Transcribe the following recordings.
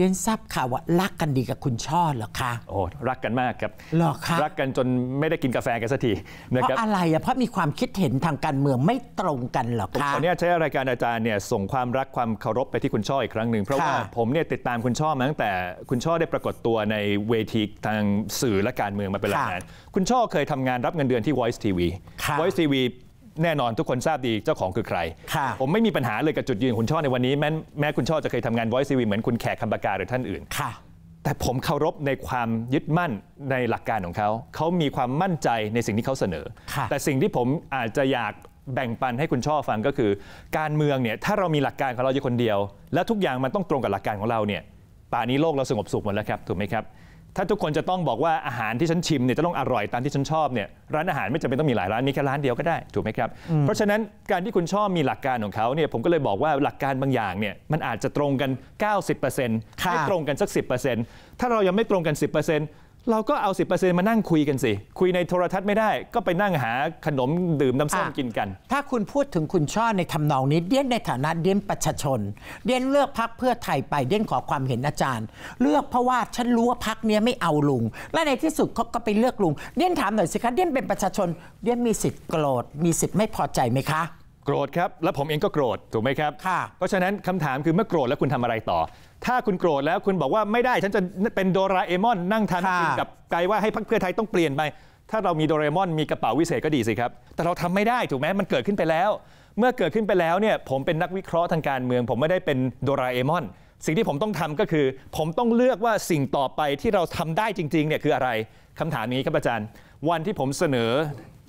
เรียนทราบข่าวว่ารักกันดีกับคุณช่อเหรอคะโอ้รักกันมากครับหรอคะรักกันจนไม่ได้กินกาแฟกันสักทีนะครับเพราะอะไรอะเพราะมีความคิดเห็นทางการเมืองไม่ตรงกันหรอคะตอนนี้ใช้รายการอาจารย์เนี่ยส่งความรักความเคารพไปที่คุณช่ออีกครั้งหนึ่งเพราะว่า ผมเนี่ยติดตามคุณช่อมาตั้งแต่คุณช่อได้ปรากฏตัวในเวทีทางสื่อและการเมืองมาเป็นหลายฐานคุณช่อเคยทำงานรับเงินเดือนที่ Voice TV Voice TV แน่นอนทุกคนทราบดีเจ้าของคือใคร ผมไม่มีปัญหาเลยกับจุดยืนคุณช่อในวันนี้แม้แม้คุณช่อจะเคยทำงานไวซีวีเหมือนคุณแขกคำปากาหรือท่านอื่นแต่ผมเคารพในความยึดมั่นในหลักการของเขา เขามีความมั่นใจในสิ่งที่เขาเสนอ แต่สิ่งที่ผมอาจจะอยากแบ่งปันให้คุณช่อฟังก็คือการเมืองเนี่ยถ้าเรามีหลักการของเราอยู่คนเดียว และทุกอย่างมันต้องตรงกับหลักการของเราเนี่ยป่านี้โลกเราสงบสุขหมดแล้วครับถูกไหมครับถ้าทุกคนจะต้องบอกว่าอาหารที่ฉันชิมเนี่ยจะต้องอร่อยตามที่ฉันชอบเนี่ยร้านอาหารไม่จำเป็นต้องมีหลายร้านมีแค่ร้านเดียวก็ได้ถูกไหมครับเพราะฉะนั้นการที่คุณชอบมีหลักการของเขาเนี่ยผมก็เลยบอกว่าหลักการบางอย่างเนี่ยมันอาจจะตรงกัน 90%ไม่ตรงกันสัก 10%ถ้าเรายังไม่ตรงกัน10%เราก็เอา10%มานั่งคุยกันสิ คุยในโทรทัศน์ไม่ได้ก็ไปนั่งหาขนมดื่มน้ำส้มกินกัน ถ้าคุณพูดถึงคุณช่อในทำนองนี้ เดียนในฐานะเดียนประชาชน เดียนเลือกพักเพื่อไทยไปเดียนขอความเห็นอาจารย์ เลือกเพราะว่าฉันรู้ว่าพักเนี้ยไม่เอาลุง และในที่สุดเขาก็ไปเลือกลุง เดียนถามหน่อยสิคะเดียนเป็นประชาชนเดียนมีสิทธิ์โกรธมีสิทธิ์ไม่พอใจไหมคะโกรธครับแล้วผมเองก็โกรธถูกไหมครับค่ะ เพราะฉะนั้นคำถามคือเมื่อโกรธแล้วคุณทำอะไรต่อถ้าคุณโกรธแล้วคุณบอกว่าไม่ได้ฉันจะเป็นโดราเอมอนนั่งทานกินกับไกลว่าให้พรรคเพื่อไทยต้องเปลี่ยนไปถ้าเรามีโดราเอมอนมีกระเป๋าวิเศษก็ดีสิครับ แต่เราทำไม่ได้ถูกไหมมันเกิดขึ้นไปแล้ว เมื่อเกิดขึ้นไปแล้วเนี่ยผมเป็นนักวิเคราะห์ทางการเมืองผมไม่ได้เป็นโดราเอมอนสิ่งที่ผมต้องทำก็คือ ผมต้องเลือกว่าสิ่งต่อไปที่เราทำได้จริงๆเนี่ยคืออะไรคำถามนี้ครับอาจารย์ วันที่ผมเสนอ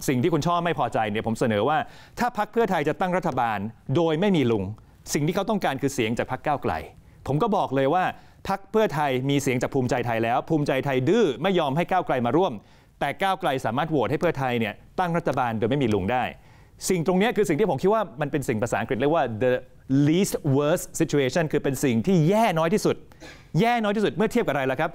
สิ่งที่คุณชอบไม่พอใจเนี่ยผมเสนอว่า ถ้าพักเพื่อไทยจะตั้งรัฐบาลโดยไม่มีลุง สิ่งที่เขาต้องการคือเสียงจากพักก้าวไกล ผมก็บอกเลยว่า พักเพื่อไทยมีเสียงจากภูมิใจไทยแล้ว ภูมิใจไทยดื้อไม่ยอมให้ก้าวไกลมาร่วม แต่ก้าวไกลสามารถโหวตให้เพื่อไทยเนี่ยตั้งรัฐบาลโดยไม่มีลุงได้ สิ่งตรงนี้คือสิ่งที่ผมคิดว่ามันเป็นสิ่งภาษาอังกฤษเรียกว่า the least worst situation คือเป็นสิ่งที่แย่น้อยที่สุด แย่น้อยที่สุดเมื่อเทียบกับอะไรล่ะครับ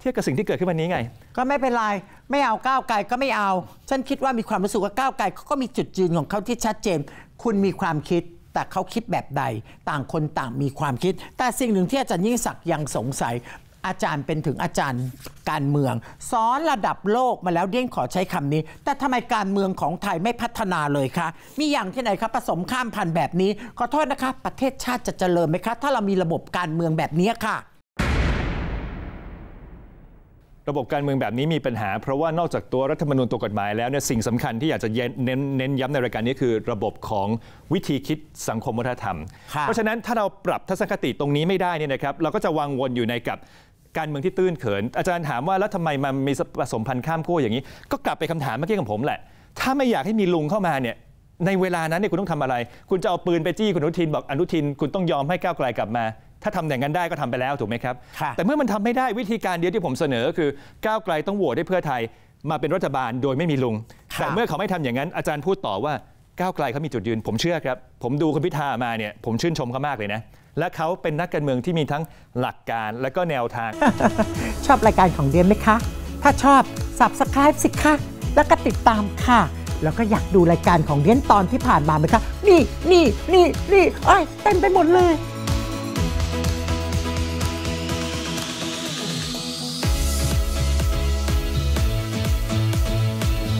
เทียบกับสิ่งที่เกิดขึ้นวันนี้ไง ก็ไม่เป็นไรไม่เอาก้าวไกลก็ไม่เอาฉันคิดว่ามีความรู้สึกว่าก้าวไกลเขาก็มีจุดยืนของเขาที่ชัดเจนคุณมีความคิด แต่เขาคิดแบบใดต่างคนต่างมีความคิด แต่สิ่งหนึ่งที่อาจารย์ยิ่งศักดิ์ยังสงสัยอาจารย์เป็นถึงอาจารย์การเมืองสอนระดับโลกมาแล้วเด้่งขอใช้คำนี้ แต่ทำไมการเมืองของไทยไม่พัฒนาเลยคะ มีอย่างที่ไหนคะผสมข้ามพันธุ์แบบนี้ ขอโทษนะคะ ประเทศชาติจะเจริญไหมคะถ้าเรามีระบบการเมืองแบบนี้ค่ะระบบการเมืองแบบนี้มีปัญหา เพราะว่านอกจากตัวรัฐธรรมนูญตัวกฎหมายแล้วเนี่ยสิ่งสำคัญที่อยากจะเน้นเน้นย้ำในรายการนี้คือระบบของวิธีคิดสังคมวัฒนธรรม เพราะฉะนั้นถ้าเราปรับทัศนคติตรงนี้ไม่ได้เนี่ยนะครับเราก็จะวังวนอยู่ในกับการเมืองที่ตื้นเขิน อาจารย์ถามว่าแล้วทำไมมันมีผสมพันธ์ข้ามขั้วอย่างนี้ ก็กลับไปคำถามเมื่อกี้ของผมแหละถ้าไม่อยากให้มีลุงเข้ามาเนี่ยในเวลานั้นเนี่ยคุณต้องทำอะไร คุณจะเอาปืนไปจี้คุณอนุทินบอกอนุทินคุณต้องยอมให้ก้าวไกลกลับมา ถ้าทำอย่างนั้นได้ก็ทำไปแล้วถูกไหมครับ แต่เมื่อมันทำไม่ได้วิธีการเดียวที่ผมเสนอคือก้าวไกลต้องโหวตให้เพื่อไทย มาเป็นรัฐบาลโดยไม่มีลุง แต่เมื่อเขาไม่ทำอย่างนั้นอาจารย์พูดต่อว่าก้าวไกลเขามีจุดยืนผมเชื่อครับผมดูคุณพิธามาเนี่ยผมชื่นชมเขามากเลยนะและเขาเป็นนักการเมืองที่มีทั้งหลักการและก็แนวทาง ชอบรายการของเดียนไหมคะ ถ้าชอบ subscribe สิคะแล้วก็ติดตามค่ะแล้วก็อยากดูรายการของเรียนตอนที่ผ่านมาไหมคะ นี่ นี่ นี่ นี่เอ้ยเต็มไปหมดเลย